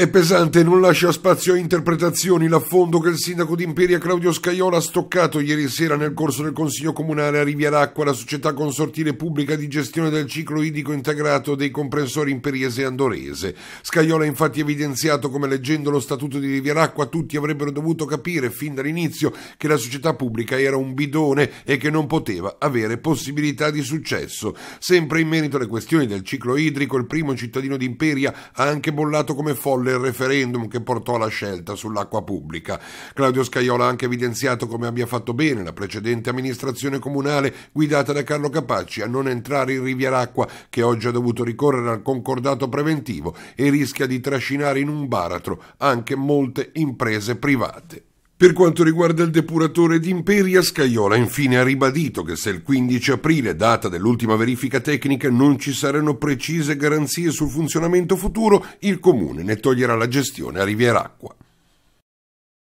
È pesante, non lascia spazio a interpretazioni l'affondo che il sindaco d'Imperia Claudio Scaiola ha stoccato ieri sera nel corso del Consiglio Comunale a Rivieracqua, la società consortile pubblica di gestione del ciclo idrico integrato dei comprensori imperiese e andorese. Scaiola ha infatti evidenziato come leggendo lo statuto di Rivieracqua tutti avrebbero dovuto capire fin dall'inizio che la società pubblica era un bidone e che non poteva avere possibilità di successo. Sempre in merito alle questioni del ciclo idrico, il primo cittadino d'Imperia ha anche bollato come folle del referendum che portò alla scelta sull'acqua pubblica. Claudio Scaiola ha anche evidenziato come abbia fatto bene la precedente amministrazione comunale guidata da Carlo Capacci a non entrare in Rivieracqua che oggi ha dovuto ricorrere al concordato preventivo e rischia di trascinare in un baratro anche molte imprese private. Per quanto riguarda il depuratore d'Imperia, Scaiola infine ha ribadito che se il 15 aprile, data dell'ultima verifica tecnica, non ci saranno precise garanzie sul funzionamento futuro, il comune ne toglierà la gestione a Rivieracqua.